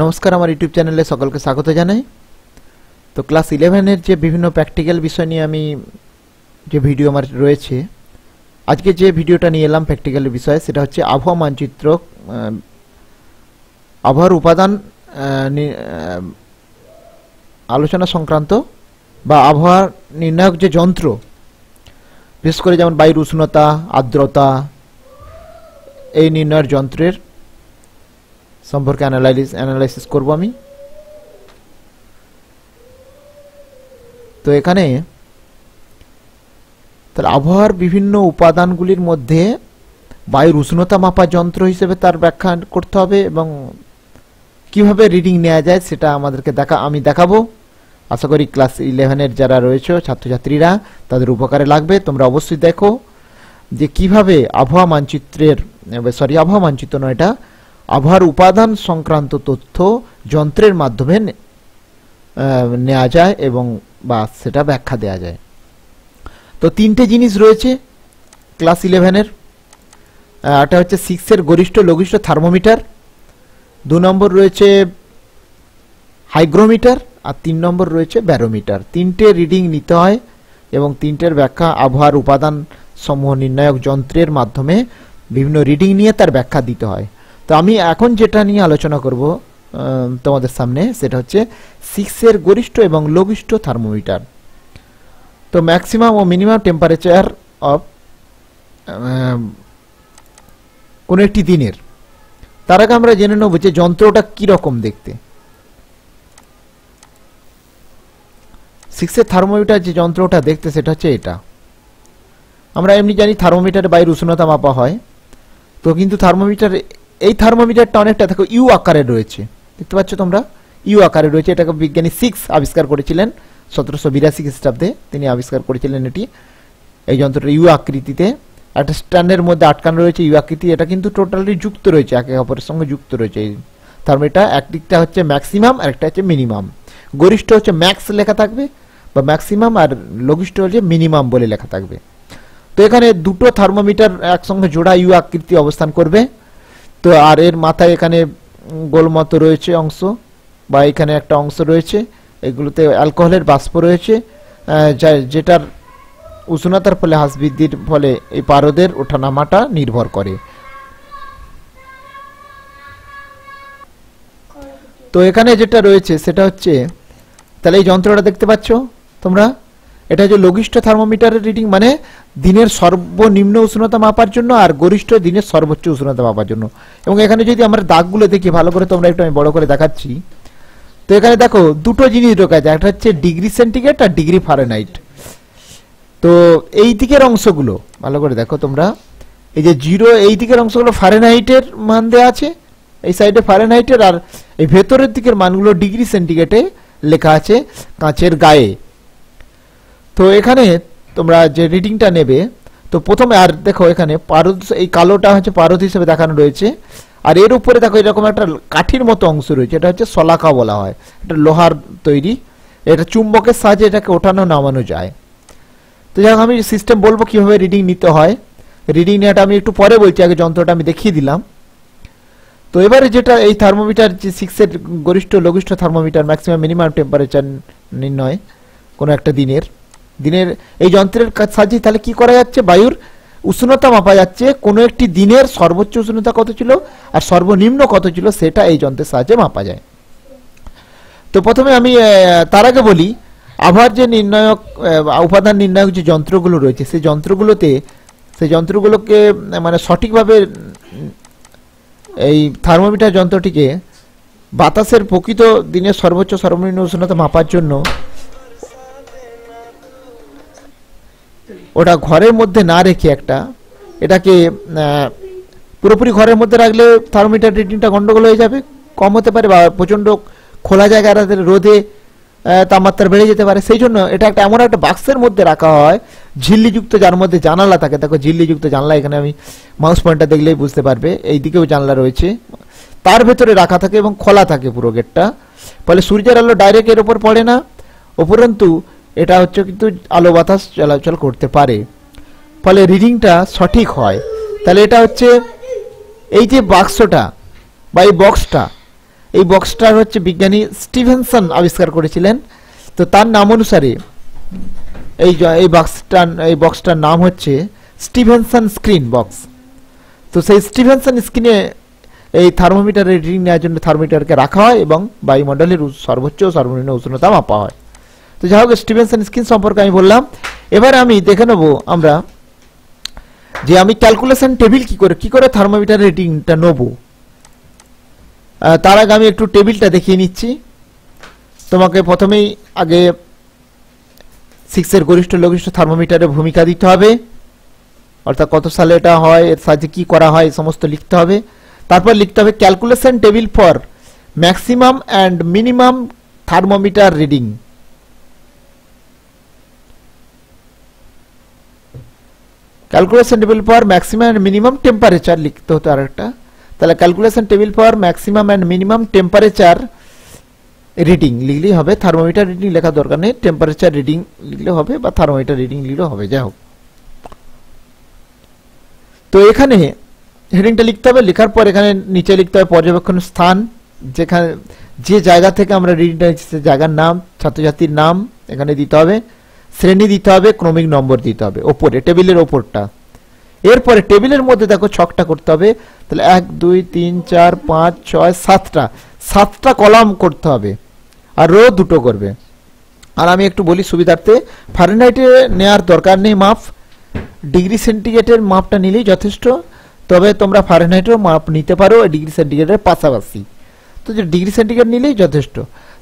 নমস্কার আমার ইউটিউব চ্যানেলে সকলকে স্বাগত জানাই তো ক্লাস ইলেভেনের যে বিভিন্ন প্র্যাকটিক্যাল বিষয় নিয়ে আমি যে ভিডিও আমার রয়েছে আজকে যে ভিডিওটা নিয়ে এলাম প্র্যাকটিক্যালের বিষয়ে সেটা হচ্ছে আবহাওয়া মানচিত্র আবহাওয়ার উপাদান আলোচনা সংক্রান্ত বা আবহাওয়ার নির্ণায়ক যে যন্ত্র বিশেষ করে যেমন বায়ুর উষ্ণতা আর্দ্রতা এই নির্ণয়ের যন্ত্রের সম্পর্কে অ্যানালাইসিস অ্যানালাইসিস করব আমি তো এখানে তাহলে আবহাওয়ার বিভিন্ন উপাদানগুলির মধ্যে বায়ুর উষ্ণতা মাপা যন্ত্র হিসেবে তার ব্যাখ্যা করতে হবে এবং কিভাবে রিডিং নেওয়া যায় সেটা আমাদেরকে দেখা আমি দেখাবো আশা করি ক্লাস ইলেভেনের যারা রয়েছে ছাত্রছাত্রীরা তাদের উপকারে লাগবে তোমরা অবশ্যই দেখো যে কিভাবে আবহাওয়া মানচিত্রের সরি আবহাওয়া মানচিত্র নয় এটা আবহাওয়ার উপাদান সংক্রান্ত তথ্য যন্ত্রের মাধ্যমে নেওয়া যায় এবং বা সেটা ব্যাখ্যা দেয়া যায় তো তিনটে জিনিস রয়েছে ক্লাস ইলেভেনের এটা হচ্ছে সিক্সের গরিষ্ঠ লঘিষ্ঠ থার্মোমিটার দু নম্বর রয়েছে হাইগ্রোমিটার আর তিন নম্বর রয়েছে ব্যারোমিটার তিনটে রিডিং নিতে হয় এবং তিনটের ব্যাখ্যা আবহাওয়ার উপাদান সমূহ নির্ণায়ক যন্ত্রের মাধ্যমে বিভিন্ন রিডিং নিয়ে তার ব্যাখ্যা দিতে হয় তো আমি এখন যেটা নিয়ে আলোচনা করব তোমাদের সামনে সেটা হচ্ছে সিক্সের গরিষ্ঠ এবং লঘিষ্ঠ থার্মোমিটার তো ম্যাক্সিমাম ও মিনিমাম টেম্পারেচার অফ কোনো একটি দিনের তার আগে আমরা জেনে নেব যে যন্ত্রটা কীরকম দেখতে সিক্সের থার্মোমিটার যে যন্ত্রটা দেখতে সেটা হচ্ছে এটা আমরা এমনি জানি থার্মোমিটারের বাইরে উষ্ণতা মাপা হয় তো কিন্তু থার্মোমিটার এই থার্মোমিটারটা অনেকটা দেখো ইউ আকারে রয়েছে দেখতে পাচ্ছ তোমরা ইউ আকারে রয়েছে এটাকে বিজ্ঞানী সিক্স আবিষ্কার করেছিলেন সতেরোশো বিরাশি খ্রিস্টাব্দে তিনি আবিষ্কার করেছিলেন এটি এই যন্ত্রটা ইউ আকৃতিতে একটা স্ট্যান্ডের মধ্যে আটকানো রয়েছে ইউ আকৃতি এটা কিন্তু টোটালি যুক্ত রয়েছে একে অপরের সঙ্গে যুক্ত রয়েছে এই থার্মোমিটার একদিকটা হচ্ছে ম্যাক্সিমাম আর একটা হচ্ছে মিনিমাম গরিষ্ঠ হচ্ছে ম্যাক্স লেখা থাকবে বা ম্যাক্সিমাম আর লঘিষ্ঠ হচ্ছে মিনিমাম বলে লেখা থাকবে তো এখানে দুটো থার্মোমিটার একসঙ্গে জোড়া ইউ আকৃতি অবস্থান করবে তো আর এর মাথায় এখানে গোল মতো রয়েছে অংশ বা এখানে একটা অংশ রয়েছে এগুলোতে অ্যালকোহলের বাষ্প রয়েছে যেটার উষ্ণতার ফলে হাঁস বৃদ্ধির ফলে এই পারদের ওঠানামাটা নির্ভর করে তো এখানে যেটা রয়েছে সেটা হচ্ছে তাহলে এই যন্ত্রটা দেখতে পাচ্ছ তোমরা এটা যে লঘিষ্ঠ থার্মোমিটারের রিডিং মানে দিনের সর্বনিম্ন উষ্ণতা মাপার জন্য আর গরিষ্ঠ দিনের সর্বোচ্চ উষ্ণতা মাপার জন্য এবং এখানে যদি আমরা দাগগুলো দেখি ভালো করে তোমরা একটু আমি বড় করে দেখাচ্ছি তো এখানে দেখো দুটো জিনিস ঢোকা যায় একটা হচ্ছে ডিগ্রি সেন্টিগ্রেড আর ডিগ্রি ফারেনাইট তো এই দিকের অংশগুলো ভালো করে দেখো তোমরা এই যে জিরো এই দিকের অংশগুলো ফারেনহাইটের মান দেওয়া আছে এই সাইডে ফারেনহাইটের আর এই ভেতরের দিকের মানগুলো ডিগ্রি সেন্টিগ্রেডে লেখা আছে কাঁচের গায়ে তো এখানে তোমরা যে রিডিংটা নেবে তো প্রথমে আর দেখো এখানে পারদ এই কালোটা হচ্ছে পারদ হিসেবে দেখানো রয়েছে আর এর উপরে দেখো এরকম একটা কাঠির মতো অংশ রয়েছে এটা হচ্ছে সলাকা বলা হয় এটা লোহার তৈরি এটা চুম্বকের সাহায্যে এটাকে ওঠানো নামানো যায় তো যাই আমি সিস্টেম বলবো কিভাবে রিডিং নিতে হয় রিডিং নেওয়াটা আমি একটু পরে বলছি আগে যন্ত্রটা আমি দেখিয়ে দিলাম তো এবারে যেটা এই থার্মোমিটার যে সিক্সের গরিষ্ঠ লঘিষ্ঠ থার্মোমিটার ম্যাক্সিমাম মিনিমাম টেম্পারেচার নির্ণয় কোনো একটা দিনের দিনের এই যন্ত্রের সাহায্যে তাহলে কি করা যাচ্ছে বায়ুর উষ্ণতা মাপা যাচ্ছে কোনো একটি দিনের সর্বোচ্চ উষ্ণতা কত ছিল আর সর্বনিম্ন কত ছিল সেটা এই যন্ত্রের সাহায্যে মাপা যায় তো প্রথমে আমি তার আগে বলি আবহাওয়ার যে নির্ণায়ক উপাদান নির্ণায়ক যে যন্ত্রগুলো রয়েছে সেই যন্ত্রগুলোতে সেই যন্ত্রগুলোকে মানে সঠিকভাবে এই থার্মোমিটার যন্ত্রটিকে বাতাসের প্রকৃত দিনের সর্বোচ্চ সর্বনিম্ন উষ্ণতা মাপার জন্য ওটা ঘরের মধ্যে না রেখে একটা এটাকে পুরোপুরি ঘরের মধ্যে রাখলে থার্মোমিটার রিডিংটা গণ্ডগোল হয়ে যাবে কম হতে পারে বা প্রচণ্ড খোলা জায়গায় রাতে রোদে তাপমাত্রা বেড়ে যেতে পারে সেই জন্য এটা একটা এমন একটা বাক্সের মধ্যে রাখা হয় ঝিল্লিযুক্ত যার মধ্যে জানালা থাকে দেখো ঝিল্লিযুক্ত জানলা এখানে আমি মাউস পয়েন্টটা দেখলেই বুঝতে পারবে এই দিকেও জানলা রয়েছে তার ভেতরে রাখা থাকে এবং খোলা থাকে পুরো গেটটা ফলে সূর্যের আলো ডাইরেক্ট এর ওপর পড়ে না উপরন্তু এটা হচ্ছে কিন্তু আলো বাতাস চলাচল করতে পারে ফলে রিডিংটা সঠিক হয় তাহলে এটা হচ্ছে এই যে বাক্সটা বা এই বক্সটা এই বক্সটা হচ্ছে বিজ্ঞানী স্টিভেনসন আবিষ্কার করেছিলেন তো তার নাম অনুসারে এই এই বাক্সটার এই বক্সটার নাম হচ্ছে স্টিভেনসন স্ক্রিন বক্স তো সেই স্টিভেনসন স্ক্রিনে এই থার্মোমিটারের রিডিং নেওয়ার জন্য থার্মোমিটারকে রাখা হয় এবং বায়ুমণ্ডলের সর্বোচ্চ সর্বনিম্ন উষ্ণতা মাপা হয় তো যাই হোক স্টিভেনসন স্কিন সম্পর্কে আমি বললাম এবার আমি দেখে নেবো আমরা যে আমি ক্যালকুলেশন টেবিল কি করে কি করে থার্মোমিটার রেটিংটা নেব তার আগে আমি একটু টেবিলটা দেখিয়ে নিচ্ছি তোমাকে প্রথমেই আগে সিক্সের গরিষ্ঠ লঘিষ্ঠ থার্মোমিটারের ভূমিকা দিতে হবে অর্থাৎ কত সালে এটা হয় এর সাহায্যে কী করা হয় সমস্ত লিখতে হবে তারপর লিখতে হবে calculation table for maximum and minimum thermometer reading calculation table for maximum and minimum temperature লিখতে হতো আর একটা তাহলে calculation table for maximum and minimum temperature reading লিখলেই হবে থার্মোমিটার রিডিং লেখা দরকার নেই টেম্পারেচার রিডিং লিখলে হবে বা থার্মোমিটার রিডিং লিখলে হবে যাই হোক তো এখানে হেডিংটা লিখতে হবে লেখার পর এখানে নিচে লিখতে হবে পর্যবেক্ষণ স্থান যেখানে যে জায়গা থেকে আমরা রিডিংটা নিচ্ছি সে জায়গার নাম ছাত্রছাত্রীর নাম এখানে দিতে হবে শ্রেণী দিতে হবে ক্রমিক নম্বর দিতে হবে ওপরে টেবিলের ওপরটা এরপরে টেবিলের মধ্যে দেখো ছকটা করতে হবে তাহলে এক দুই তিন চার পাঁচ ছয় সাতটা সাতটা কলাম করতে হবে আর রো দুটো করবে আর আমি একটু বলি সুবিধার্থে ফারেনহাইটে নেওয়ার দরকার নেই মাপ ডিগ্রি সেন্টিগ্রেডের মাপটা নিলেই যথেষ্ট তবে তোমরা ফারেনহাইটেরও মাপ নিতে পারো ডিগ্রি সেন্টিগ্রেডের পাশাপাশি তো যে ডিগ্রি সেন্টিগ্রেড নিলেই যথেষ্ট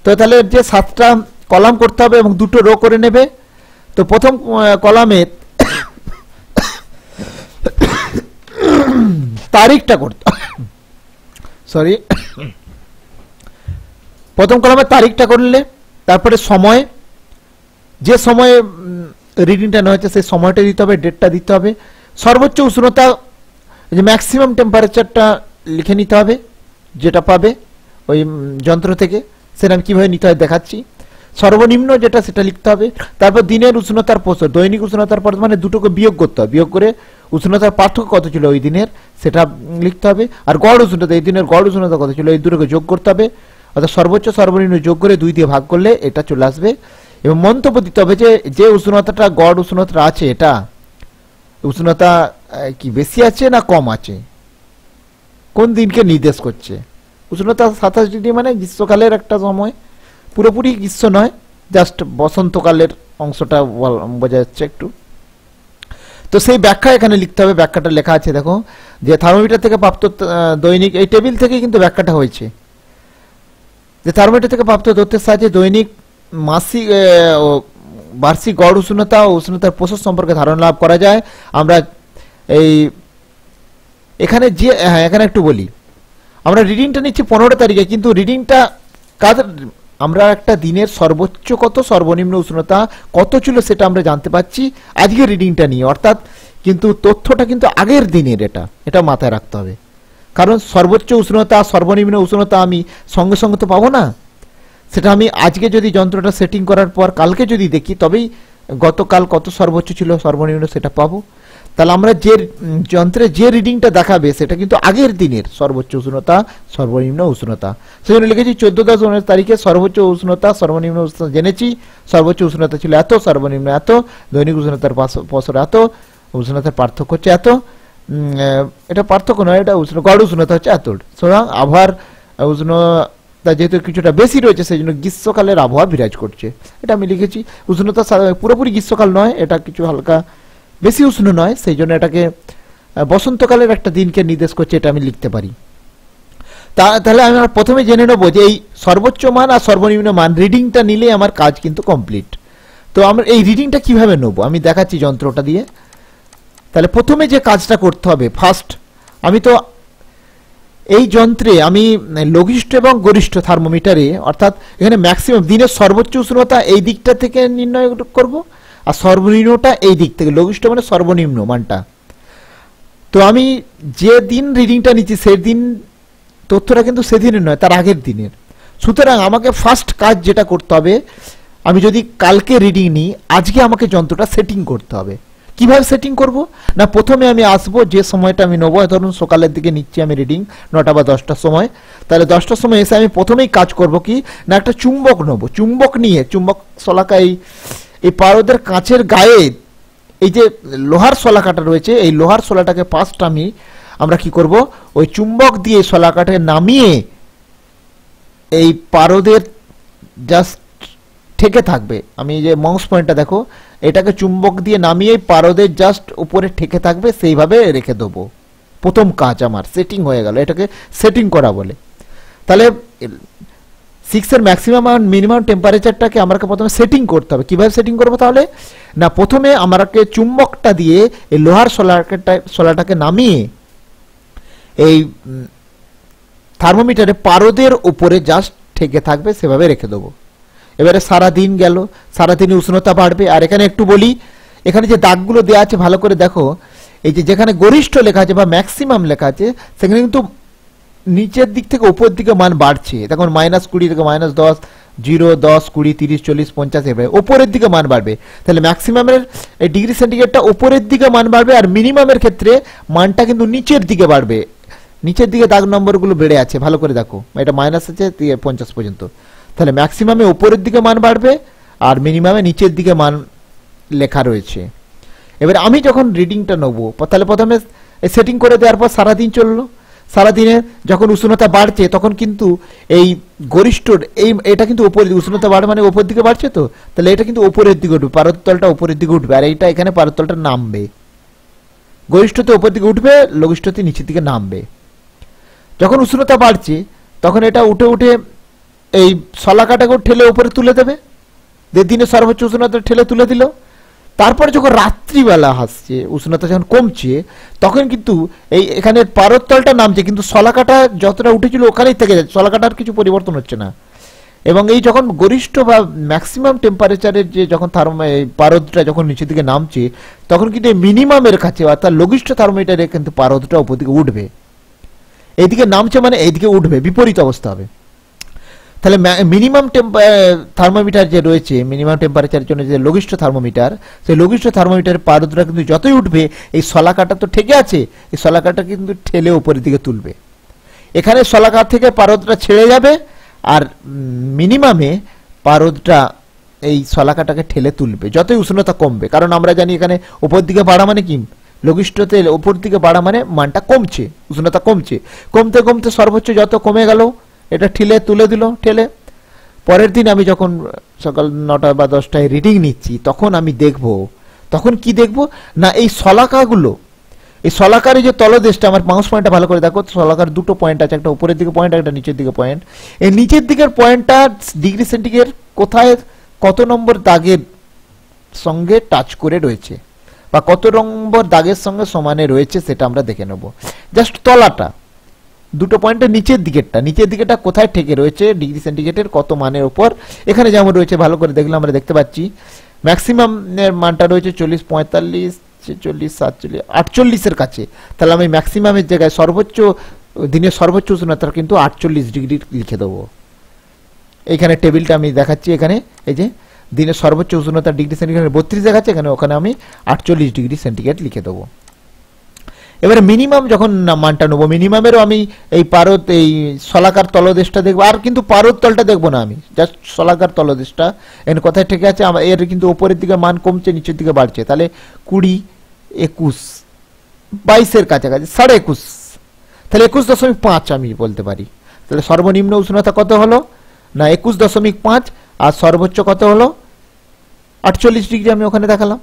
তো তাহলে যে সাতটা কলাম করতে হবে এবং দুটো রো করে নেবে তো প্রথম কলামে তারিখটা করতে সরি প্রথম কলামে তারিখটা করলে তারপরে সময় যে সময়ে রিডিংটা নেওয়া হয়েছে সেই সময়টা দিতে হবে ডেটটা দিতে হবে সর্বোচ্চ উষ্ণতা যে ম্যাক্সিমাম টেম্পারেচারটা লিখে নিতে হবে যেটা পাবে ওই যন্ত্র থেকে সেটা আমি কীভাবে নিতে হয় দেখাচ্ছি সর্বনিম্ন যেটা সেটা লিখতে হবে তারপর দিনের উষ্ণতার প্রসার দৈনিক উষ্ণতার পর মানে দুটোকে বিয়োগ করতে হবে বিয়োগ করে উষ্ণতার পার্থক্য কত ছিল ওই দিনের সেটা লিখতে হবে আর গড় উষ্ণতা এই দিনের গড় উষ্ণতা কত ছিল এই দুটোকে যোগ করতে হবে অর্থাৎ সর্বোচ্চ সর্বনিম্ন যোগ করে দুই দিয়ে ভাগ করলে এটা চলে আসবে এবং মন্তব্য দিতে হবে যে যে উষ্ণতাটা গড় উষ্ণতা আছে এটা উষ্ণতা কি বেশি আছে না কম আছে কোন দিনকে নির্দেশ করছে উষ্ণতা সাতাশ ডিগ্রি মানে গ্রীষ্মকালের একটা সময় পুরোপুরি গ্রীষ্ম নয় জাস্ট বসন্তকালের অংশটা বোঝা যাচ্ছে একটু তো সেই ব্যাখ্যা এখানে লিখতে হবে ব্যাখ্যাটা লেখা আছে দেখো যে থার্মোমিটার থেকে প্রাপ্ত দৈনিক এই টেবিল থেকে কিন্তু ব্যাখ্যাটা হয়েছে যে থার্মোমিটার থেকে প্রাপ্ত তথ্যের সাহায্যে দৈনিক মাসিক বার্ষিক গড় উষ্ণতা ও উষ্ণতার প্রসেস সম্পর্কে ধারণা লাভ করা যায় আমরা এই এখানে যে হ্যাঁ এখানে একটু বলি আমরা রিডিংটা নিচ্ছি পনেরো তারিখে কিন্তু রিডিংটা কাদের আমরা একটা দিনের সর্বোচ্চ কত সর্বনিম্ন উষ্ণতা কত ছিল সেটা আমরা জানতে পাচ্ছি আজকে রিডিংটা নিয়ে অর্থাৎ কিন্তু তথ্যটা কিন্তু আগের দিনের এটা এটা মাথায় রাখতে হবে কারণ সর্বোচ্চ উষ্ণতা সর্বনিম্ন উষ্ণতা আমি সঙ্গে সঙ্গে তো পাবো না সেটা আমি আজকে যদি যন্ত্রটা সেটিং করার পর কালকে যদি দেখি তবেই গতকাল কত সর্বোচ্চ ছিল সর্বনিম্ন সেটা পাবো তাহলে আমরা যে যন্ত্রে যে রিডিংটা দেখাবে সেটা কিন্তু আগের দিনের সর্বোচ্চ উষ্ণতা সর্বনিম্ন উষ্ণতা সেই জন্য লিখেছি চোদ্দ দশ উনিশ তারিখে সর্বোচ্চ উষ্ণতা সর্বনিম্ন উষ্ণতা জেনেছি সর্বোচ্চ উষ্ণতা ছিল এত সর্বনিম্ন এত দৈনিক উষ্ণতার পশর এত উষ্ণতার পার্থক্য হচ্ছে এত এটা পার্থক্য নয় এটা উষ্ণ গড় উষ্ণতা হচ্ছে এত সুতরাং আবহাওয়ার উষ্ণতা যেহেতু কিছুটা বেশি রয়েছে সেই জন্য গ্রীষ্মকালের আবহাওয়া বিরাজ করছে এটা আমি লিখেছি উষ্ণতা পুরোপুরি গ্রীষ্মকাল নয় এটা কিছু হালকা বেশি উষ্ণ নয় সেই জন্য এটাকে বসন্তকালের একটা দিনকে নির্দেশ করছে এটা আমি লিখতে পারি তা তাহলে আমরা প্রথমে জেনে নেবো যে এই সর্বোচ্চ মান আর সর্বনিম্ন মান রিডিংটা নিলে আমার কাজ কিন্তু কমপ্লিট তো আমরা এই রিডিংটা কিভাবে নেবো আমি দেখাচ্ছি যন্ত্রটা দিয়ে তাহলে প্রথমে যে কাজটা করতে হবে ফার্স্ট আমি তো এই যন্ত্রে আমি লঘিষ্ঠ এবং গরিষ্ঠ থার্মোমিটারে অর্থাৎ এখানে ম্যাক্সিমাম দিনের সর্বোচ্চ উষ্ণতা এই দিকটা থেকে নির্ণয় করব আর সর্বনিম্নটা এই দিক থেকে লঘিষ্ঠ মানে সর্বনিম্ন মানটা তো আমি যে দিন রিডিংটা নিচ্ছি সেদিন তথ্যটা কিন্তু সেদিনের নয় তার আগের দিনের সুতরাং আমাকে ফার্স্ট কাজ যেটা করতে হবে আমি যদি কালকে রিডিং নিই আজকে আমাকে যন্ত্রটা সেটিং করতে হবে কিভাবে সেটিং করব না প্রথমে আমি আসব যে সময়টা আমি নেবো ধরুন সকালের দিকে নিচ্ছি আমি রিডিং নটা বা দশটার সময় তাহলে দশটার সময় এসে আমি প্রথমেই কাজ করব কি না একটা চুম্বক নেবো চুম্বক নিয়ে চুম্বক শলাকায় এই পারদের কাঁচের গায়ে এই যে লোহার সলাকাটা রয়েছে এই লোহার সলাটাকে পাঁচটা আমি আমরা কি করব ওই চুম্বক দিয়ে সলাকাটে নামিয়ে এই পারদের জাস্ট ঠেকে থাকবে আমি যে মাউস পয়েন্টটা দেখো এটাকে চুম্বক দিয়ে নামিয়ে পারদের জাস্ট উপরে ঠেকে থাকবে সেইভাবে রেখে দেবো প্রথম কাজ আমার সেটিং হয়ে গেল এটাকে সেটিং করা বলে তাহলে সিক্সের ম্যাক্সিমাম অ্যান্ড মিনিমাম টেম্পারেচারটাকে আমাকে প্রথমে সেটিং করতে হবে কীভাবে সেটিং করবো তাহলে না প্রথমে আমাকে চুম্বকটা দিয়ে এই লোহার সোলারটা সোলারটাকে নামিয়ে এই থার্মোমিটারে পারদের উপরে জাস্ট ঠেকে থাকবে সেভাবে রেখে দেবো এবারে সারা দিন গেল সারাদিনে উষ্ণতা বাড়বে আর এখানে একটু বলি এখানে যে দাগগুলো দেওয়া আছে ভালো করে দেখো এই যে যেখানে গরিষ্ঠ লেখা আছে বা ম্যাক্সিমাম লেখা আছে সেখানে কিন্তু নিচের দিক থেকে ওপর দিকে মান বাড়ছে তখন মাইনাস কুড়ি থেকে মাইনাস দশ জিরো দশ কুড়ি তিরিশ চল্লিশ পঞ্চাশ এভাবে ওপরের দিকে মান বাড়বে তাহলে ম্যাক্সিমামের এই ডিগ্রি সেন্টিগ্রেডটা ওপরের দিকে মান বাড়বে আর মিনিমামের ক্ষেত্রে মানটা কিন্তু নিচের দিকে বাড়বে নিচের দিকে দাগ নম্বরগুলো বেড়ে আছে ভালো করে দেখো এটা মাইনাস আছে পঞ্চাশ পর্যন্ত তাহলে ম্যাক্সিমামে ওপরের দিকে মান বাড়বে আর মিনিমামে নিচের দিকে মান লেখা রয়েছে এবার আমি যখন রিডিংটা নেবো তাহলে প্রথমে সেটিং করে দেওয়ার পর সারাদিন চললো সারাদিনে যখন উষ্ণতা বাড়ছে তখন কিন্তু এই গরিষ্ঠর এই এটা কিন্তু ওপরের দিকে উষ্ণতা বাড়ে মানে ওপর দিকে বাড়ছে তো তাহলে এটা কিন্তু ওপরের দিকে উঠবে পারতলটা ওপরের দিকে উঠবে আর এইটা এখানে পারতলটা নামবে গরিষ্ঠতে উপর দিকে উঠবে লঘিষ্ঠতে নিচের দিকে নামবে যখন উষ্ণতা বাড়ছে তখন এটা উঠে উঠে এই শলাকাটাকেও ঠেলে উপরে তুলে দেবে দিনে সর্বোচ্চ উষ্ণতা ঠেলে তুলে দিল তারপরে যখন রাত্রিবেলা হাসছে উষ্ণতা যখন কমছে তখন কিন্তু এই এখানে পারতলটা নামছে কিন্তু শলাকাটা যতটা উঠেছিল ওখানেই থেকে যাচ্ছে শলাকাটার কিছু পরিবর্তন হচ্ছে না এবং এই যখন গরিষ্ঠ বা ম্যাক্সিমাম টেম্পারেচারের যে যখন থার্ম পারদটা যখন নিচের দিকে নামছে তখন কিন্তু এই মিনিমামের কাছে অর্থাৎ লঘিষ্ঠ থার্মোমিটারে কিন্তু পারদটা উপর দিকে উঠবে এইদিকে নামছে মানে এইদিকে উঠবে বিপরীত অবস্থা হবে তাহলে মিনিমাম থার্মোমিটার যে রয়েছে মিনিমাম টেম্পারেচারের জন্য যে লঘিষ্ঠ থার্মোমিটার সেই লঘিষ্ঠ থার্মোমিটারের পারদটা কিন্তু যতই উঠবে এই শলাকাটা তো ঠেকে আছে এই শলাকাটা কিন্তু ঠেলে উপরের দিকে তুলবে এখানে শলাকা থেকে পারদটা ছেড়ে যাবে আর মিনিমামে পারদটা এই শলাকাটাকে ঠেলে তুলবে যতই উষ্ণতা কমবে কারণ আমরা জানি এখানে ওপর দিকে বাড়া মানে কি লঘিষ্ঠতে ওপর দিকে বাড়া মানে মানটা কমছে উষ্ণতা কমছে কমতে কমতে সর্বোচ্চ যত কমে গেল এটা ঠেলে তুলে দিল ঠেলে পরের দিন আমি যখন সকাল নটা বা দশটায় রিডিং নিচ্ছি তখন আমি দেখব তখন কি দেখব না এই শলাকাগুলো এই শলাকার যে তলদেশটা আমার মাউস পয়েন্টটা ভালো করে দেখো শলাকার দুটো পয়েন্ট আছে একটা উপরের দিকে পয়েন্ট একটা নিচের দিকে পয়েন্ট এই নিচের দিকের পয়েন্টটা ডিগ্রি সেন্টিগ্রেড কোথায় কত নম্বর দাগের সঙ্গে টাচ করে রয়েছে বা কত নম্বর দাগের সঙ্গে সমানে রয়েছে সেটা আমরা দেখে নেব জাস্ট তলাটা দুটো পয়েন্টের নিচের দিকেরটা নিচের দিকেটা কোথায় ঠেকে রয়েছে ডিগ্রি সেন্টিগ্রেডের কত মানের ওপর এখানে যেমন রয়েছে ভালো করে দেখলে আমরা দেখতে পাচ্ছি ম্যাক্সিমাম মানটা রয়েছে চল্লিশ পঁয়তাল্লিশ ছেচল্লিশ সাতচল্লিশ আটচল্লিশের কাছে তাহলে আমি ম্যাক্সিমামের জায়গায় সর্বোচ্চ দিনের সর্বোচ্চ উষ্ণতা কিন্তু আটচল্লিশ ডিগ্রি লিখে দেবো এখানে টেবিলটা আমি দেখাচ্ছি এখানে এই যে দিনের সর্বোচ্চ উষ্ণতা ডিগ্রি সেন্টিগ্রেড বত্রিশ দেখাচ্ছে এখানে ওখানে আমি আটচল্লিশ ডিগ্রি সেন্টিগ্রেড লিখে দেবো এবারে মিনিমাম যখন মানটা নেবো মিনিমামেরও আমি এই পারদ এই শলাকার তলদেশটা দেখবো আর কিন্তু পারদ তলটা দেখবো না আমি জাস্ট শলাকার তলদেশটা এর কথায় ঠিক আছে এর কিন্তু ওপরের দিকে মান কমছে নিচের দিকে বাড়ছে তাহলে কুড়ি একুশ বাইশের কাছাকাছি সাড়ে একুশ তাহলে একুশ দশমিক পাঁচ আমি বলতে পারি তাহলে সর্বনিম্ন উষ্ণতা কত হলো না একুশ দশমিক পাঁচ আর সর্বোচ্চ কত হলো আটচল্লিশ ডিগ্রি আমি ওখানে দেখালাম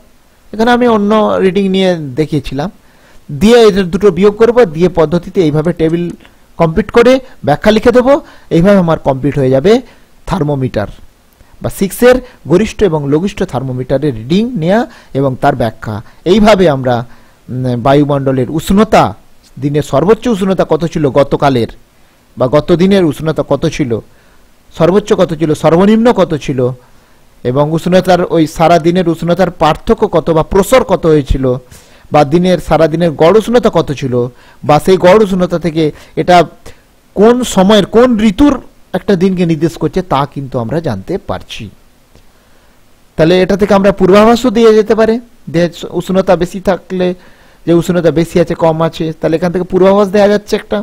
এখানে আমি অন্য রিডিং নিয়ে দেখিয়েছিলাম দিয়ে এদের দুটো বিয়োগ করব দিয়ে পদ্ধতিতে এইভাবে টেবিল কমপ্লিট করে ব্যাখ্যা লিখে দেবো এইভাবে আমার কমপ্লিট হয়ে যাবে থার্মোমিটার বা সিক্সের গরিষ্ঠ এবং লঘিষ্ঠ থার্মোমিটারের রিডিং নেয়া এবং তার ব্যাখ্যা এইভাবে আমরা বায়ুমণ্ডলের উষ্ণতা দিনের সর্বোচ্চ উষ্ণতা কত ছিল গতকালের বা গত দিনের উষ্ণতা কত ছিল সর্বোচ্চ কত ছিল সর্বনিম্ন কত ছিল এবং উষ্ণতার ওই সারা দিনের উষ্ণতার পার্থক্য কত বা প্রসর কত হয়েছিল বা দিনের সারাদিনের গড় উষ্ণতা কত ছিল বা সেই গড় উষ্ণতা থেকে এটা কোন সময়ের কোন ঋতুর একটা দিনকে নির্দেশ করছে তা কিন্তু আমরা জানতে পারছি তাহলে এটা থেকে আমরা পূর্বাভাসও দিয়ে যেতে পারে যে উষ্ণতা বেশি থাকলে যে উষ্ণতা বেশি আছে কম আছে তাহলে এখান থেকে পূর্বাভাস দেওয়া যাচ্ছে একটা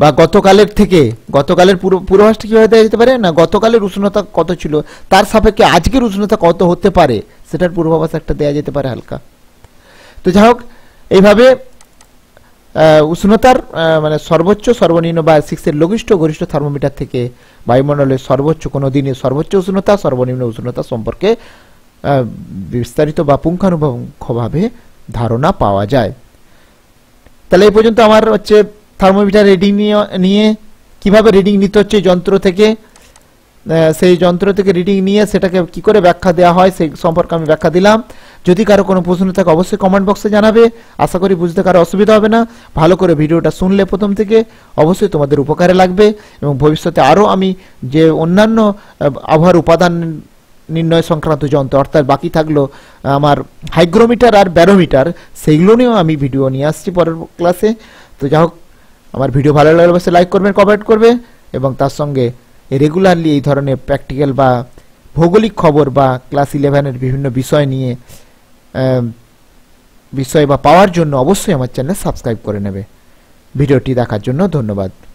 বা গতকালের থেকে গতকালের পুরো পূর্বাভাসটা কীভাবে দেওয়া যেতে পারে না গতকালের উষ্ণতা কত ছিল তার সাপেক্ষে আজকের উষ্ণতা কত হতে পারে সেটার পূর্বাভাস একটা দেওয়া যেতে পারে হালকা তো যাই হোক এইভাবে উষ্ণতার মানে সর্বোচ্চ সর্বনিম্ন বা সিক্সের লঘিষ্ঠ গরিষ্ঠ থার্মোমিটার থেকে বায়ুমণ্ডলের সর্বোচ্চ কোনো দিনে সর্বোচ্চ উষ্ণতা সর্বনিম্ন উষ্ণতা সম্পর্কে বিস্তারিত বা পুঙ্খানুপুঙ্খভাবে ধারণা পাওয়া যায় তাহলে এই পর্যন্ত আমার হচ্ছে থার্মোমিটার রিডিং নিয়ে কিভাবে রিডিং নিতে হচ্ছে যন্ত্র থেকে সেই যন্ত্র থেকে রিডিং নিয়ে সেটাকে কি করে ব্যাখ্যা দেওয়া হয় সেই সম্পর্কে আমি ব্যাখ্যা দিলাম যদি কারো কোনো প্রশ্ন থাকে অবশ্যই কমেন্ট বক্সে জানাবে আশা করি বুঝতে কারো অসুবিধা হবে না ভালো করে ভিডিওটা শুনলে প্রথম থেকে অবশ্যই তোমাদের উপকারে লাগবে এবং ভবিষ্যতে আরও আমি যে অন্যান্য আবহাওয়ার উপাদান নির্ণয় সংক্রান্ত যন্ত্র অর্থাৎ বাকি থাকলো আমার হাইগ্রোমিটার আর ব্যারোমিটার সেইগুলো নিয়েও আমি ভিডিও নিয়ে আসছি পরের ক্লাসে তো যাই হোক আমার ভিডিও ভালো লাগলে অবশ্যই লাইক করবেন কমেন্ট করবে এবং তার সঙ্গে রেগুলারলি এই ধরনের প্র্যাকটিক্যাল বা ভৌগোলিক খবর বা ক্লাস ইলেভেনের বিভিন্ন বিষয় নিয়ে বিষয় বা পাওয়ার জন্য অবশ্যই আমার চ্যানেল সাবস্ক্রাইব করে নেবে ভিডিওটি দেখার জন্য ধন্যবাদ